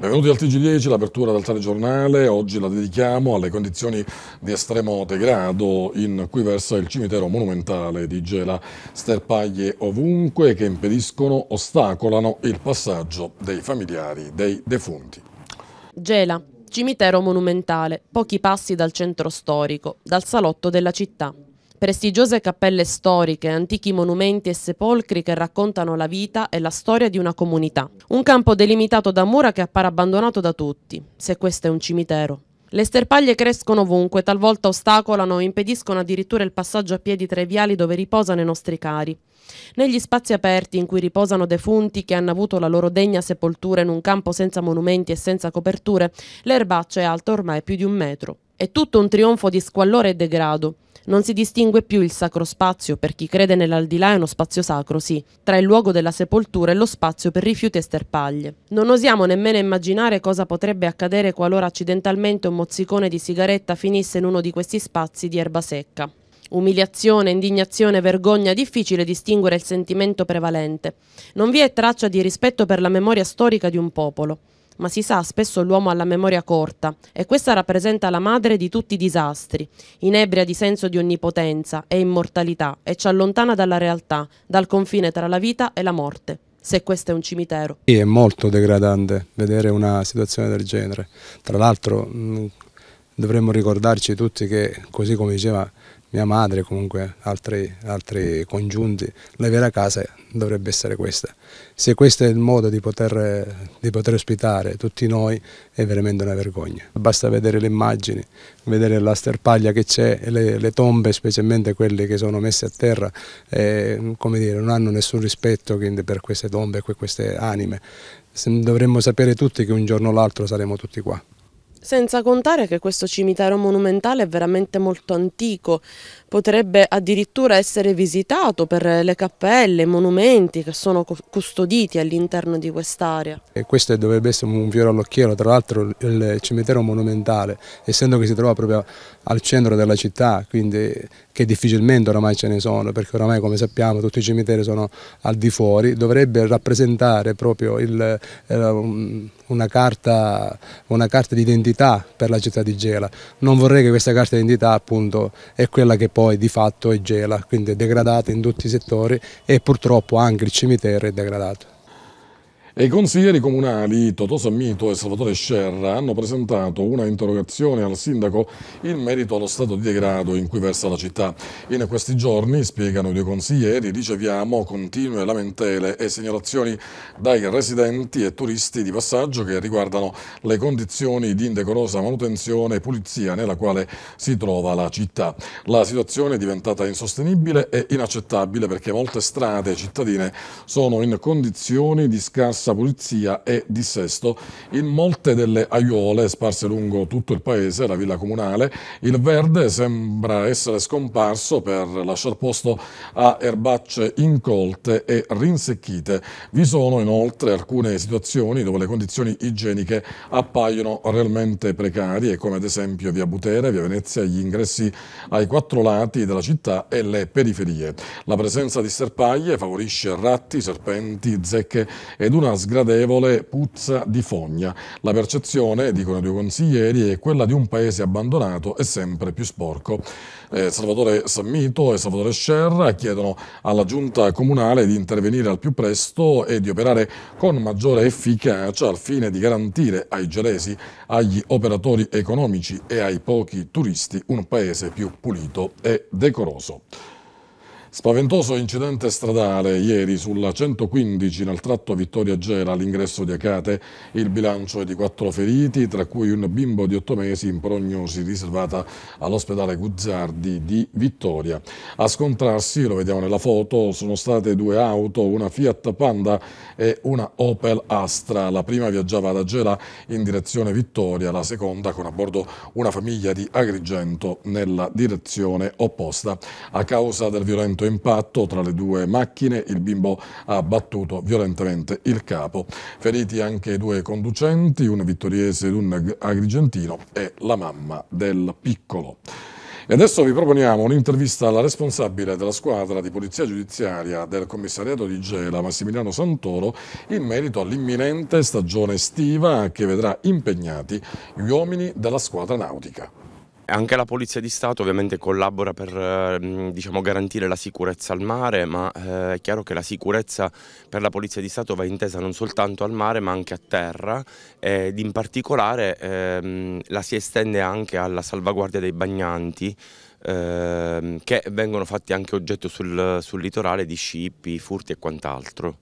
Benvenuti al TG10, l'apertura del telegiornale. Oggi la dedichiamo alle condizioni di estremo degrado in cui versa il cimitero monumentale di Gela. Sterpaglie ovunque che impediscono, ostacolano il passaggio dei familiari dei defunti. Gela, cimitero monumentale, pochi passi dal centro storico, dal salotto della città prestigiose cappelle storiche, antichi monumenti e sepolcri che raccontano la vita e la storia di una comunità. Un campo delimitato da mura che appare abbandonato da tutti, se questo è un cimitero. Le sterpaglie crescono ovunque, talvolta ostacolano o impediscono addirittura il passaggio a piedi tra i viali dove riposano i nostri cari. Negli spazi aperti in cui riposano defunti che hanno avuto la loro degna sepoltura in un campo senza monumenti e senza coperture, l'erbaccio è alto ormai più di un metro. È tutto un trionfo di squallore e degrado. Non si distingue più il sacro spazio, per chi crede nell'aldilà è uno spazio sacro, sì, tra il luogo della sepoltura e lo spazio per rifiuti e sterpaglie. Non osiamo nemmeno immaginare cosa potrebbe accadere qualora accidentalmente un mozzicone di sigaretta finisse in uno di questi spazi di erba secca. Umiliazione, indignazione, vergogna, difficile distinguere il sentimento prevalente. Non vi è traccia di rispetto per la memoria storica di un popolo ma si sa spesso l'uomo ha la memoria corta e questa rappresenta la madre di tutti i disastri, inebria di senso di onnipotenza e immortalità e ci allontana dalla realtà, dal confine tra la vita e la morte se questo è un cimitero. Sì, è molto degradante vedere una situazione del genere. Tra l'altro mm, dovremmo ricordarci tutti che, così come diceva mia madre, comunque altri, altri congiunti, la vera casa dovrebbe essere questa. Se questo è il modo di poter, di poter ospitare tutti noi è veramente una vergogna. Basta vedere le immagini, vedere la sterpaglia che c'è, le, le, tombe, specialmente quelle che sono messe a terra, eh, come dire, non hanno nessun rispetto per queste tombe, per queste anime. Dovremmo sapere tutti che un giorno o l'altro saremo tutti qua. Senza contare che questo cimitero monumentale è veramente molto antico, potrebbe addirittura essere visitato per le cappelle, i monumenti che sono custoditi all'interno di quest'area. E questo dovrebbe essere un fiore all'occhiello, tra l'altro il cimitero monumentale, essendo che si trova proprio al centro della città, quindi che difficilmente oramai ce ne sono, perché oramai come sappiamo tutti i cimiteri sono al di fuori, dovrebbe rappresentare proprio il, eh, una, carta, una carta di identità per la città di Gela. Non vorrei che questa carta di identità appunto è quella che poi di fatto è Gela, quindi è degradata in tutti i settori e purtroppo anche il cimitero è degradato i consiglieri comunali Totò Sammito e Salvatore Scerra hanno presentato una interrogazione al sindaco in merito allo stato di degrado in cui versa la città. In questi giorni, spiegano i due consiglieri, riceviamo continue lamentele e segnalazioni dai residenti e turisti di passaggio che riguardano le condizioni di indecorosa manutenzione e pulizia nella quale si trova la città. La situazione è diventata insostenibile e inaccettabile perché molte strade cittadine sono in condizioni di scarsa scarsa pulizia e dissesto. In molte delle aiuole sparse lungo tutto il paese, la villa comunale, il verde sembra essere scomparso per lasciar posto a erbacce incolte e rinsecchite. Vi sono inoltre alcune situazioni dove le condizioni igieniche appaiono realmente precarie, come ad esempio via Butere, via Venezia, gli ingressi ai quattro lati della città e le periferie. La presenza di serpaglie favorisce ratti, serpenti, zecche ed una odora sgradevole, puzza di fogna. La percezione, dicono i due consiglieri, è quella di un paese abbandonato e sempre più sporco. Eh, Salvatore Sammito e Salvatore Scerra chiedono alla giunta comunale di intervenire al più presto e di operare con maggiore efficacia al fine di garantire ai gelesi, agli operatori economici e ai pochi turisti un paese più pulito e decoroso. Spaventoso incidente stradale ieri sulla 115 nel tratto Vittoria Gera all'ingresso di Acate. Il bilancio è di quattro feriti, tra cui un bimbo di otto mesi in prognosi riservata all'ospedale Guzzardi di Vittoria. A scontrarsi, lo vediamo nella foto, sono state due auto, una Fiat Panda e una Opel Astra. La prima viaggiava da Gera in direzione Vittoria, la seconda con a bordo una famiglia di Agrigento nella direzione opposta. A causa del violento violento impatto tra le due macchine, il bimbo ha battuto violentemente il capo. Feriti anche due conducenti, un vittoriese ed un agrigentino e la mamma del piccolo. E adesso vi proponiamo un'intervista alla responsabile della squadra di polizia giudiziaria del commissariato di Gela, Massimiliano Santoro, in merito all'imminente stagione estiva che vedrà impegnati gli uomini della squadra nautica. Anche la Polizia di Stato ovviamente collabora per eh, diciamo, garantire la sicurezza al mare, ma eh, è chiaro che la sicurezza per la Polizia di Stato va intesa non soltanto al mare ma anche a terra ed in particolare ehm, la si estende anche alla salvaguardia dei bagnanti ehm, che vengono fatti anche oggetto sul, sul litorale di scippi, furti e quant'altro.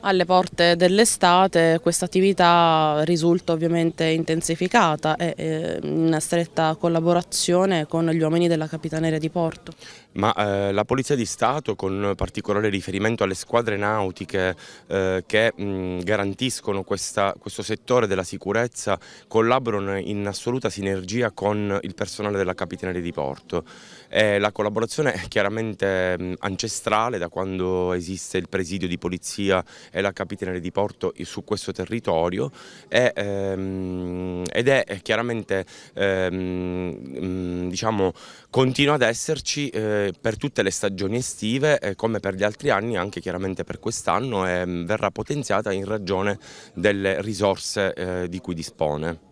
Alle porte dell'estate questa attività risulta ovviamente intensificata e eh, in stretta collaborazione con gli uomini della Capitaneria di Porto ma eh, la Polizia di Stato con particolare riferimento alle squadre nautiche eh, che mh, garantiscono questa, questo settore della sicurezza collaborano in assoluta sinergia con il personale della Capitaneria di Porto. Eh, la collaborazione è chiaramente mh, ancestrale da quando esiste il presidio di polizia e la capitaneria di porto su questo territorio e, ehm, ed è chiaramente ehm, diciamo, continua ad esserci eh, per tutte le stagioni estive eh, come per gli altri anni anche chiaramente per quest'anno e verrà potenziata in ragione delle risorse eh, di cui dispone.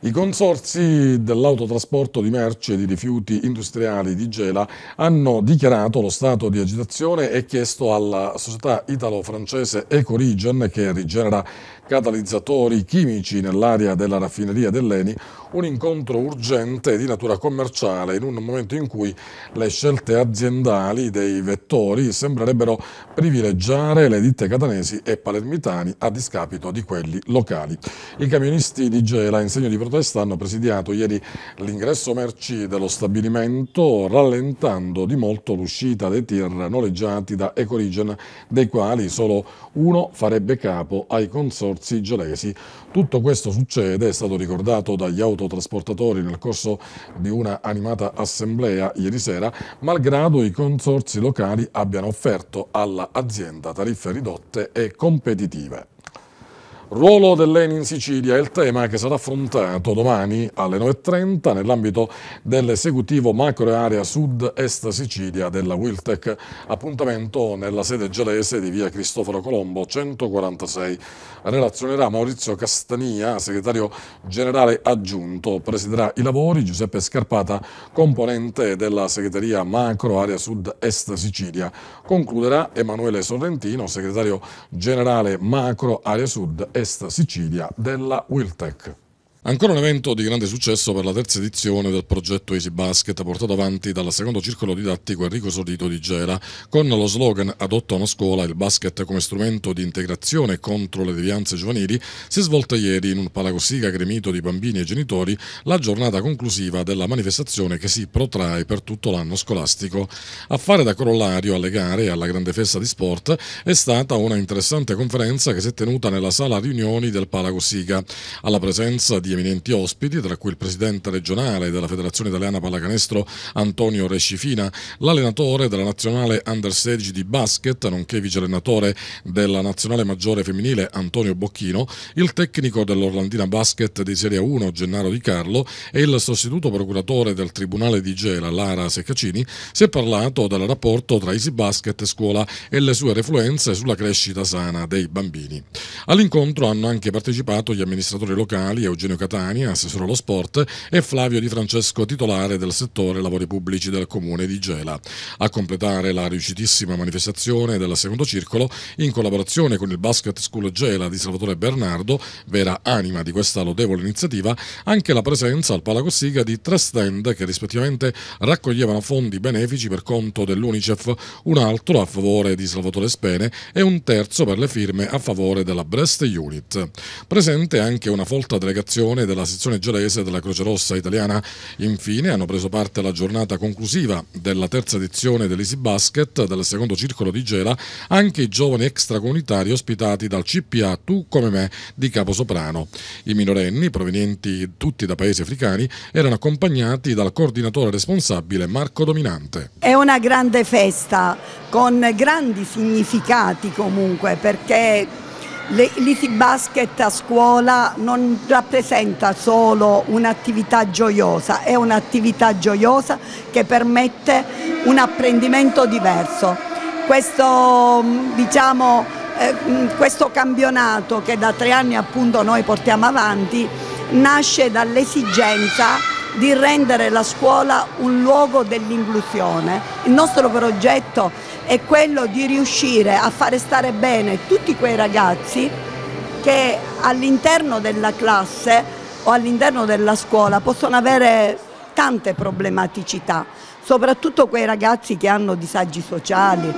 I consorsi dell'autotrasporto di merci e di rifiuti industriali di Gela hanno dichiarato lo stato di agitazione e chiesto alla società italo-francese Ecorigen, che rigenera catalizzatori chimici nell'area della raffineria dell'Eni, un incontro urgente di natura commerciale in un momento in cui le scelte aziendali dei vettori sembrerebbero privilegiare le ditte catanesi e palermitani a discapito di quelli locali. I camionisti di Gela in segno di protesta hanno presidiato ieri l'ingresso merci dello stabilimento rallentando di molto l'uscita dei tir noleggiati da Ecorigen dei quali solo uno farebbe capo ai consorzi gelesi. Tutto questo succede, è stato ricordato dagli autorità autotrasportatori nel corso di una animata assemblea ieri sera, malgrado i consorzi locali abbiano offerto all'azienda tariffe ridotte e competitive. Ruolo dell'ENI in Sicilia è il tema che sarà affrontato domani alle 9.30 nell'ambito dell'esecutivo macro area sud-est Sicilia della Wiltec, appuntamento nella sede gelese di via Cristoforo Colombo 146. Relazionerà Maurizio Castania, segretario generale aggiunto, presiderà i lavori Giuseppe Scarpata, componente della segreteria macro area sud-est Sicilia. Concluderà Emanuele Sorrentino, segretario generale macro area sud-est Est Sicilia della Wiltec. Ancora un evento di grande successo per la terza edizione del progetto Easy Basket portato avanti dal secondo circolo didattico Enrico Sordito di Gera con lo slogan Adotta una scuola il basket come strumento di integrazione contro le devianze giovanili si è svolta ieri in un palagosiga gremito di bambini e genitori la giornata conclusiva della manifestazione che si protrae per tutto l'anno scolastico. A fare da corollario alle gare e alla grande festa di sport è stata una interessante conferenza che si è tenuta nella sala riunioni del palagosiga alla presenza di eminenti ospiti, tra cui il presidente regionale della Federazione Italiana Pallacanestro Antonio Rescifina, l'allenatore della nazionale under 16 di basket, nonché vice allenatore della nazionale maggiore femminile Antonio Bocchino, il tecnico dell'Orlandina Basket di Serie 1 Gennaro Di Carlo e il sostituto procuratore del Tribunale di Gela Lara Seccacini, si è parlato del rapporto tra Easy Basket e scuola e le sue refluenze sulla crescita sana dei bambini. All'incontro hanno anche partecipato gli amministratori locali Eugenio Catania, assessore allo sport, e Flavio Di Francesco, titolare del settore lavori pubblici del comune di Gela. A completare la riuscitissima manifestazione del secondo circolo, in collaborazione con il Basket School Gela di Salvatore Bernardo, vera anima di questa lodevole iniziativa, anche la presenza al Palacossiga di tre stand che rispettivamente raccoglievano fondi benefici per conto dell'Unicef, un altro a favore di Salvatore Spene e un terzo per le firme a favore della Brest Unit. Presente anche una folta delegazione delegazione della sezione gelese della Croce Rossa italiana. Infine hanno preso parte alla giornata conclusiva della terza edizione dell'Easy Basket del secondo circolo di Gela anche i giovani extracomunitari ospitati dal CPA Tu come me di Caposoprano. I minorenni, provenienti tutti da paesi africani, erano accompagnati dal coordinatore responsabile Marco Dominante. È una grande festa con grandi significati comunque perché L'Easy Basket a scuola non rappresenta solo un'attività gioiosa, è un'attività gioiosa che permette un apprendimento diverso. Questo, mm, diciamo, eh, mm, questo campionato che da tre anni appunto noi portiamo avanti nasce dall'esigenza di rendere la scuola un luogo dell'inclusione. Il nostro progetto è quello di riuscire a fare stare bene tutti quei ragazzi che all'interno della classe o all'interno della scuola possono avere tante problematicità, soprattutto quei ragazzi che hanno disagi sociali,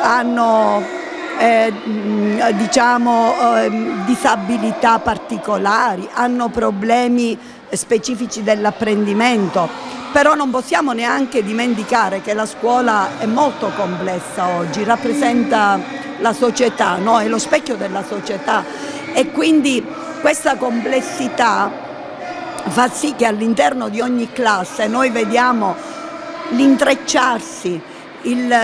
hanno eh, diciamo, eh, disabilità particolari, hanno problemi specifici dell'apprendimento, però non possiamo neanche dimenticare che la scuola è molto complessa oggi, rappresenta la società, no? è lo specchio della società e quindi questa complessità fa sì che all'interno di ogni classe noi vediamo l'intrecciarsi,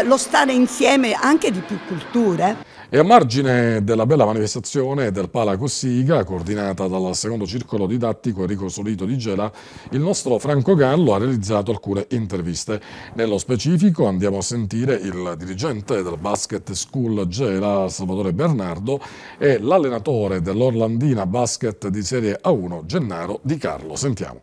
lo stare insieme anche di più culture. E a margine della bella manifestazione del Pala Cossiga, coordinata dal secondo circolo didattico Enrico Solito di Gela, il nostro Franco Gallo ha realizzato alcune interviste. Nello specifico andiamo a sentire il dirigente del Basket School Gela, Salvatore Bernardo, e l'allenatore dell'Orlandina Basket di Serie A1, Gennaro Di Carlo. Sentiamo.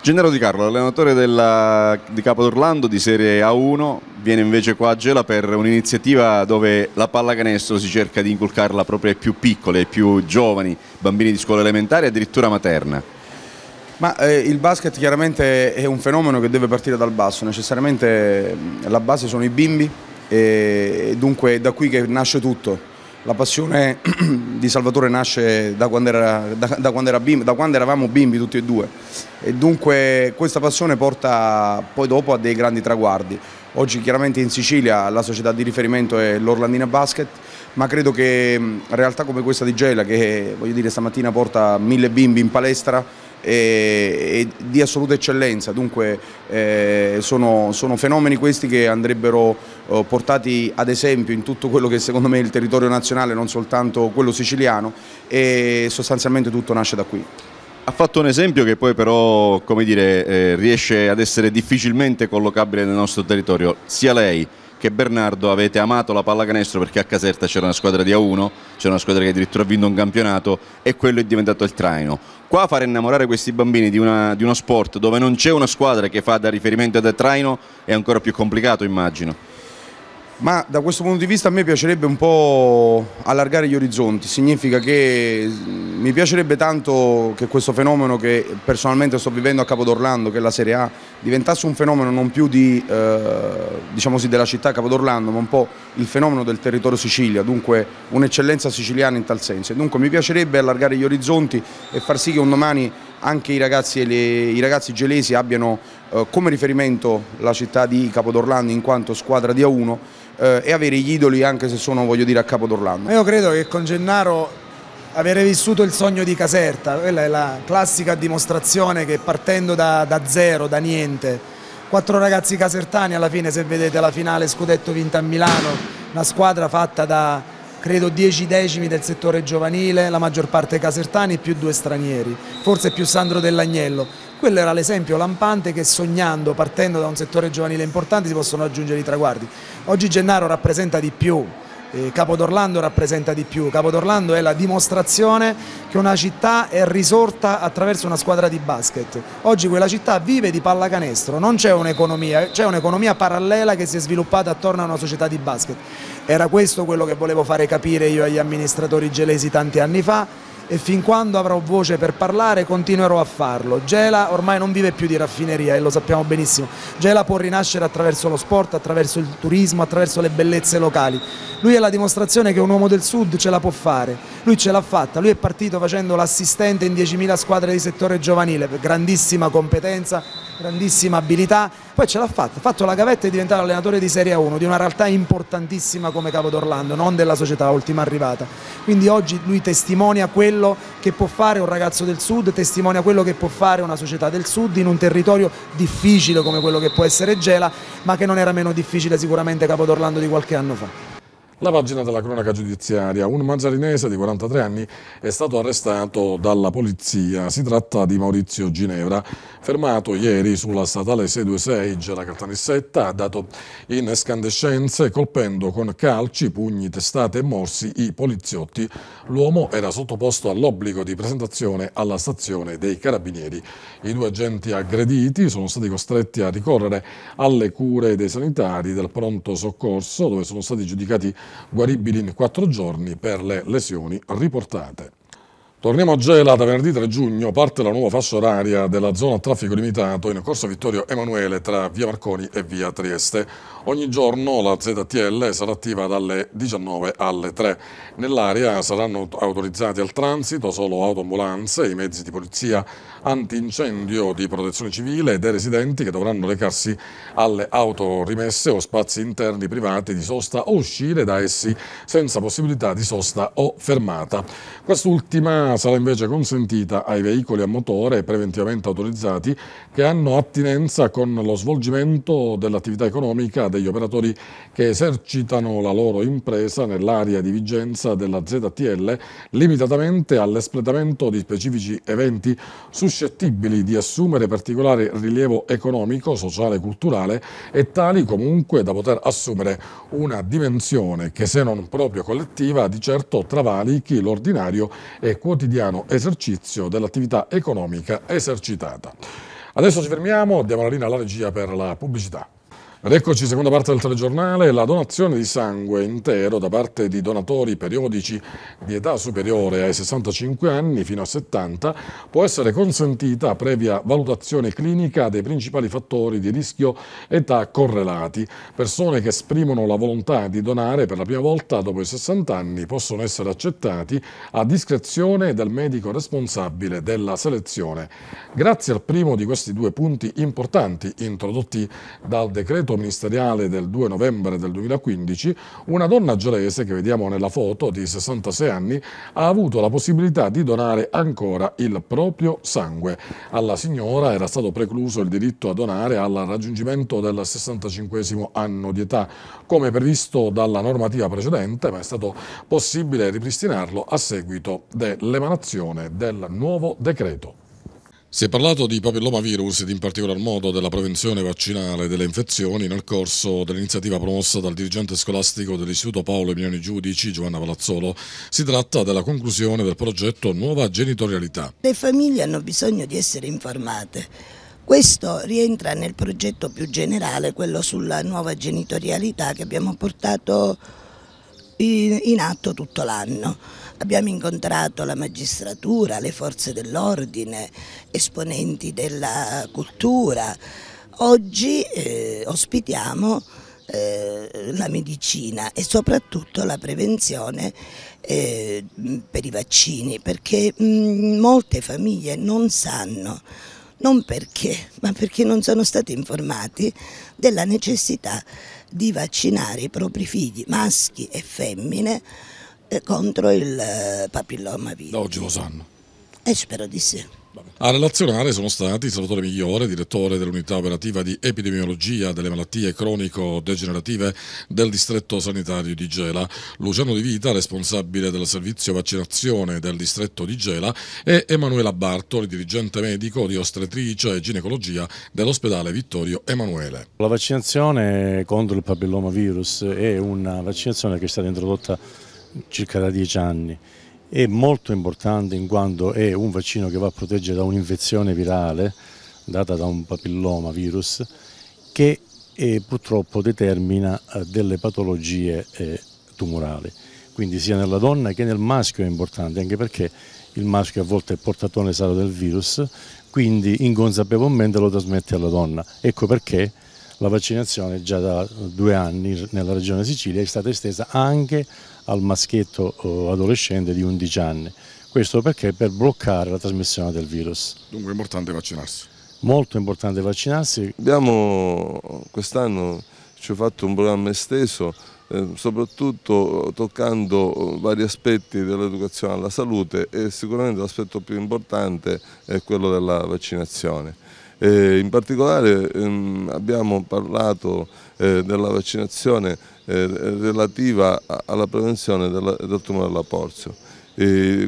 Gennaro Di Carlo, allenatore della, di Capo d'Orlando di Serie A1, viene invece qua a Gela per un'iniziativa dove la pallacanestro si cerca di inculcarla proprio ai più piccoli, ai più giovani, bambini di scuola elementare e addirittura materna. Ma eh, il basket chiaramente è un fenomeno che deve partire dal basso, necessariamente mm, la base sono i bimbi e dunque è da qui che nasce tutto la passione di Salvatore nasce da quando, era, da, da, quando era bimbi, da quando eravamo bimbi tutti e due e dunque questa passione porta poi dopo a dei grandi traguardi. Oggi chiaramente in Sicilia la società di riferimento è l'Orlandina Basket, ma credo che realtà come questa di Gela, che voglio dire stamattina porta mille bimbi in palestra, e, e di assoluta eccellenza, dunque eh, sono, sono, fenomeni questi che andrebbero eh, portati ad esempio in tutto quello che secondo me è il territorio nazionale, non soltanto quello siciliano e sostanzialmente tutto nasce da qui. Ha fatto un esempio che poi però come dire, eh, riesce ad essere difficilmente collocabile nel nostro territorio, sia lei che Bernardo avete amato la pallacanestro perché a Caserta c'era una squadra di A1, c'era una squadra che addirittura ha vinto un campionato e quello è diventato il traino. Qua fare innamorare questi bambini di, una, di uno sport dove non c'è una squadra che fa da riferimento da traino è ancora più complicato immagino. Ma da questo punto di vista a me piacerebbe un po' allargare gli orizzonti, significa che mm, mi piacerebbe tanto che questo fenomeno che personalmente sto vivendo a Capodorlando, che è la Serie A, diventasse un fenomeno non più di, eh, diciamo sì, della città Capodorlando, ma un po' il fenomeno del territorio Sicilia, dunque un'eccellenza siciliana in tal senso. E dunque mi piacerebbe allargare gli orizzonti e far sì che un domani anche i ragazzi, le, i ragazzi gelesi abbiano eh, come riferimento la città di Capodorlando in quanto squadra di A1 eh, e avere gli idoli anche se sono voglio dire a capo d'Orlando. Io credo che con Gennaro avere vissuto il sogno di Caserta, quella è la classica dimostrazione che partendo da, da zero, da niente, quattro ragazzi casertani alla fine se vedete la finale scudetto vinta a Milano, una squadra fatta da credo 10 decimi del settore giovanile, la maggior parte casertani più due stranieri, forse più Sandro dell'Agnello. Quello era l'esempio lampante che sognando, partendo da un settore giovanile importante, si possono raggiungere i traguardi. Oggi Gennaro rappresenta di più, Capo d'Orlando rappresenta di più, Capo d'Orlando è la dimostrazione che una città è risorta attraverso una squadra di basket, oggi quella città vive di pallacanestro, non c'è un'economia, c'è un'economia parallela che si è sviluppata attorno a una società di basket, era questo quello che volevo fare capire io agli amministratori gelesi tanti anni fa, e fin quando avrò voce per parlare continuerò a farlo. Gela ormai non vive più di raffineria e lo sappiamo benissimo. Gela può rinascere attraverso lo sport, attraverso il turismo, attraverso le bellezze locali. Lui è la dimostrazione che un uomo del sud ce la può fare. Lui ce l'ha fatta, lui è partito facendo l'assistente in 10.000 squadre di settore giovanile, grandissima competenza, grandissima abilità poi ce l'ha fatta, ha fatto la gavetta e è diventato allenatore di Serie 1, di una realtà importantissima come Capo d'Orlando, non della società ultima arrivata. Quindi oggi lui testimonia quello che può fare un ragazzo del Sud, testimonia quello che può fare una società del Sud in un territorio difficile come quello che può essere Gela, ma che non era meno difficile sicuramente Capo d'Orlando di qualche anno fa. La pagina della cronaca giudiziaria. Un manzarinese di 43 anni è stato arrestato dalla polizia. Si tratta di Maurizio Ginevra, fermato ieri sulla statale 626 Gera Caltanissetta, ha dato in escandescenze, colpendo con calci, pugni, testate e morsi i poliziotti. L'uomo era sottoposto all'obbligo di presentazione alla stazione dei carabinieri. I due agenti aggrediti sono stati costretti a ricorrere alle cure dei sanitari del pronto soccorso, dove sono stati giudicati guaribili in quattro giorni per le lesioni riportate. Torniamo a Gela, da venerdì 3 giugno parte la nuova fascia oraria della zona a traffico limitato in corso Vittorio Emanuele tra via Marconi e via Trieste. Ogni giorno la ZTL sarà attiva dalle 19 alle 3. Nell'area saranno autorizzati al transito solo autoambulanze, i mezzi di polizia antincendio di protezione civile e dei residenti che dovranno recarsi alle autorimesse o spazi interni privati di sosta o uscire da essi senza possibilità di sosta o fermata. Quest'ultima L'autonomia ah, sarà invece consentita ai veicoli a motore preventivamente autorizzati che hanno attinenza con lo svolgimento dell'attività economica degli operatori che esercitano la loro impresa nell'area di vigenza della ZTL limitatamente all'espletamento di specifici eventi suscettibili di assumere particolare rilievo economico, sociale e culturale e tali comunque da poter assumere una dimensione che se non proprio collettiva di certo travalichi l'ordinario e quotidiano quotidiano esercizio dell'attività economica esercitata. Adesso ci fermiamo, diamo la linea alla regia per la pubblicità. Ed eccoci, seconda parte del telegiornale, la donazione di sangue intero da parte di donatori periodici di età superiore ai 65 anni fino a 70 può essere consentita previa valutazione clinica dei principali fattori di rischio età correlati. Persone che esprimono la volontà di donare per la prima volta dopo i 60 anni possono essere accettati a discrezione del medico responsabile della selezione. Grazie al primo di questi due punti importanti introdotti dal decreto decreto ministeriale del 2 novembre del 2015, una donna gelese, che vediamo nella foto, di 66 anni, ha avuto la possibilità di donare ancora il proprio sangue. Alla signora era stato precluso il diritto a donare al raggiungimento del 65 anno di età, come previsto dalla normativa precedente, ma è stato possibile ripristinarlo a seguito dell'emanazione del nuovo decreto. Si è parlato di papillomavirus ed in particolar modo della prevenzione vaccinale delle infezioni nel corso dell'iniziativa promossa dal dirigente scolastico dell'Istituto Paolo Emiliani Giudici, Giovanna Valazzolo. Si tratta della conclusione del progetto Nuova Genitorialità. Le famiglie hanno bisogno di essere informate. Questo rientra nel progetto più generale, quello sulla nuova genitorialità che abbiamo portato in atto tutto l'anno. Abbiamo incontrato la magistratura, le forze dell'ordine, esponenti della cultura. Oggi eh, ospitiamo eh, la medicina e soprattutto la prevenzione eh, per i vaccini perché mh, mm, molte famiglie non sanno non perché, ma perché non sono stati informati della necessità di vaccinare i propri figli maschi e femmine eh, contro il eh, papilloma vivo. Oggi lo sanno. E eh, spero di sì. A relazionare sono stati Salvatore Migliore, direttore dell'unità operativa di epidemiologia delle malattie cronico-degenerative del distretto sanitario di Gela, Luciano Di Vita, responsabile del servizio vaccinazione del distretto di Gela e Emanuela Bartoli, dirigente medico di ostretrice e ginecologia dell'ospedale Vittorio Emanuele. La vaccinazione contro il papillomavirus è una vaccinazione che è stata introdotta circa da dieci anni, è molto importante in quanto è un vaccino che va a proteggere da un'infezione virale data da un papilloma virus che eh, purtroppo determina eh, delle patologie eh, tumorali. Quindi sia nella donna che nel maschio è importante, anche perché il maschio a volte è portatore sano del virus, quindi inconsapevolmente lo trasmette alla donna. Ecco perché la vaccinazione già da due anni nella regione Sicilia è stata estesa anche al maschietto eh, adolescente di 11 anni. Questo perché? Per bloccare la trasmissione del virus. Dunque è importante vaccinarsi. Molto importante vaccinarsi. Abbiamo quest'anno ci ho fatto un programma esteso eh, soprattutto eh, toccando eh, vari aspetti dell'educazione alla salute e sicuramente l'aspetto più importante è quello della vaccinazione. Eh, in particolare ehm, abbiamo parlato eh, della vaccinazione eh, relativa a, alla prevenzione della, del tumore alla porzio.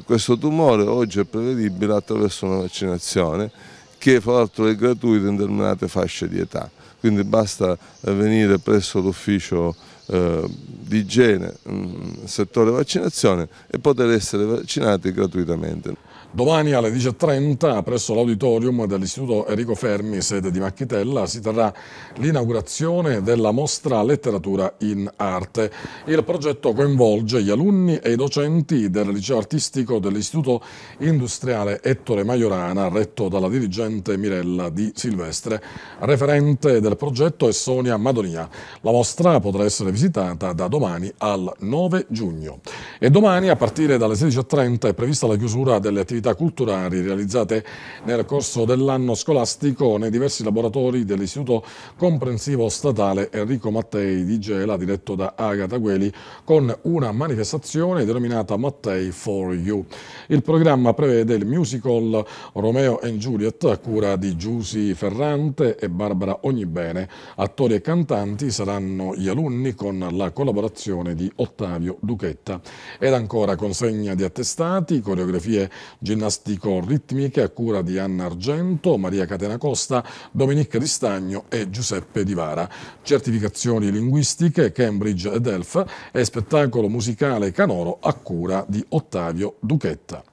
questo tumore oggi è prevedibile attraverso una vaccinazione che fra l'altro è gratuita in determinate fasce di età, quindi basta eh, venire presso l'ufficio eh, di igiene, mh, mm, settore vaccinazione e poter essere vaccinati gratuitamente. Domani alle 10.30 presso l'auditorium dell'Istituto Enrico Fermi, sede di Macchitella, si terrà l'inaugurazione della mostra Letteratura in Arte. Il progetto coinvolge gli alunni e i docenti del liceo artistico dell'Istituto Industriale Ettore Maiorana, retto dalla dirigente Mirella Di Silvestre. Referente del progetto è Sonia Madonia. La mostra potrà essere visitata da domani al 9 giugno. E domani, a partire dalle 16.30, è prevista la chiusura delle attività attività culturali realizzate nel corso dell'anno scolastico nei diversi laboratori dell'Istituto Comprensivo Statale Enrico Mattei di Gela, diretto da Agata Gueli, con una manifestazione denominata Mattei for You. Il programma prevede il musical Romeo and Juliet a cura di Giusi Ferrante e Barbara Ognibene. Attori e cantanti saranno gli alunni con la collaborazione di Ottavio Duchetta. Ed ancora consegna di attestati, coreografie ginnastico-ritmiche a cura di Anna Argento, Maria Catena Costa, Domenica Di Stagno e Giuseppe Di Vara. Certificazioni linguistiche Cambridge ed Elf e spettacolo musicale Canoro a cura di Ottavio Duchetta.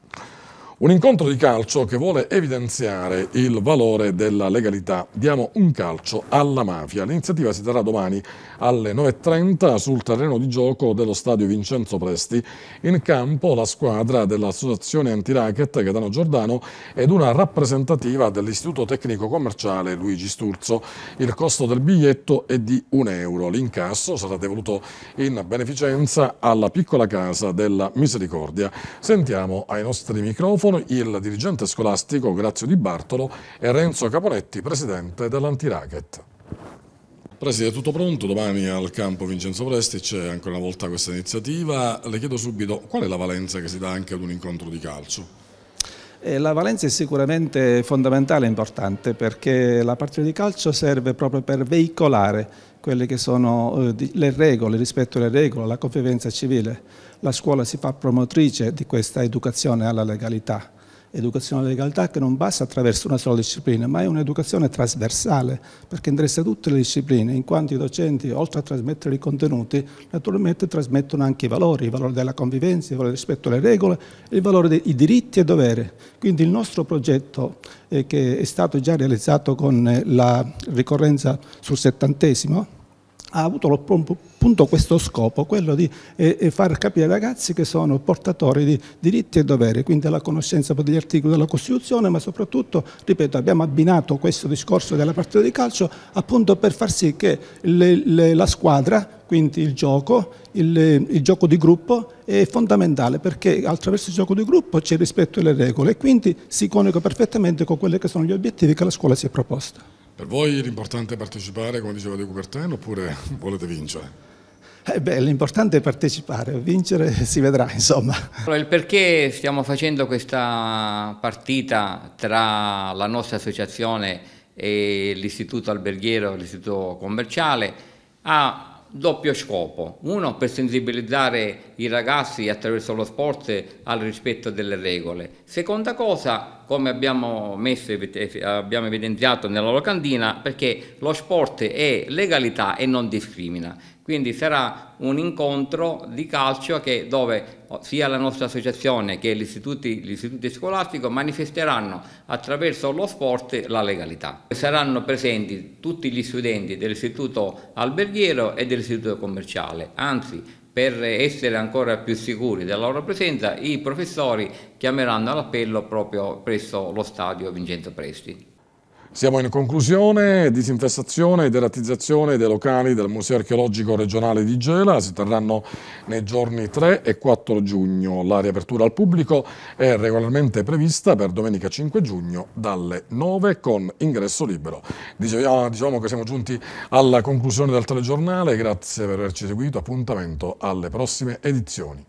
Un incontro di calcio che vuole evidenziare il valore della legalità. Diamo un calcio alla mafia. L'iniziativa si terrà domani alle 9.30 sul terreno di gioco dello stadio Vincenzo Presti. In campo la squadra dell'associazione anti-racket Catano Giordano ed una rappresentativa dell'istituto tecnico commerciale Luigi Sturzo. Il costo del biglietto è di un euro. L'incasso sarà devoluto in beneficenza alla piccola casa della misericordia. Sentiamo ai nostri microfoni microfono il dirigente scolastico Grazio Di Bartolo e Renzo Capoletti, presidente dell'Antiracket. Presidente, tutto pronto? Domani al campo Vincenzo Presti c'è ancora una volta questa iniziativa. Le chiedo subito qual è la valenza che si dà anche ad un incontro di calcio? Eh, la valenza è sicuramente fondamentale e importante perché la partita di calcio serve proprio per veicolare quelle che sono eh, le regole, rispetto alle regole, la convivenza civile la scuola si fa promotrice di questa educazione alla legalità. Educazione alla legalità che non basta attraverso una sola disciplina, ma è un'educazione trasversale, perché interessa tutte le discipline, in quanto i docenti, oltre a trasmettere i contenuti, naturalmente trasmettono anche i valori, i valori della convivenza, il valore rispetto alle regole, il valore dei diritti e doveri. Quindi il nostro progetto, eh, che è stato già realizzato con eh, la ricorrenza sul settantesimo, ha avuto appunto questo scopo, quello di eh, eh, far capire ai ragazzi che sono portatori di diritti e doveri, quindi la conoscenza degli articoli della Costituzione, ma soprattutto, ripeto, abbiamo abbinato questo discorso della partita di calcio appunto per far sì che le, le, la squadra, quindi il gioco, il, il, gioco di gruppo è fondamentale perché attraverso il gioco di gruppo c'è il rispetto delle regole e quindi si coniuga perfettamente con quelli che sono gli obiettivi che la scuola si è proposta. Per voi l'importante è partecipare, come diceva De Coubertin, oppure volete vincere? Eh beh, l'importante è partecipare, vincere si vedrà, insomma. il perché stiamo facendo questa partita tra la nostra associazione e l'istituto alberghiero, l'istituto commerciale, ha doppio scopo. Uno, per sensibilizzare i ragazzi attraverso lo sport al rispetto delle regole. Seconda cosa, come abbiamo, messo, abbiamo evidenziato nella locandina, perché lo sport è legalità e non discrimina. Quindi sarà un incontro di calcio che, dove sia la nostra associazione che gli istituti, gli istituti scolastici manifesteranno attraverso lo sport la legalità. Saranno presenti tutti gli studenti dell'istituto alberghiero e dell'istituto commerciale, anzi per essere ancora più sicuri della loro presenza, i professori chiameranno all'appello proprio presso lo stadio Vincenzo Presti. Siamo in conclusione, disinfestazione e deratizzazione dei locali del Museo Archeologico Regionale di Gela si terranno nei giorni 3 e 4 giugno. La riapertura al pubblico è regolarmente prevista per domenica 5 giugno dalle 9 con ingresso libero. Diciamo, diciamo che siamo giunti alla conclusione del telegiornale, grazie per averci seguito, appuntamento alle prossime edizioni.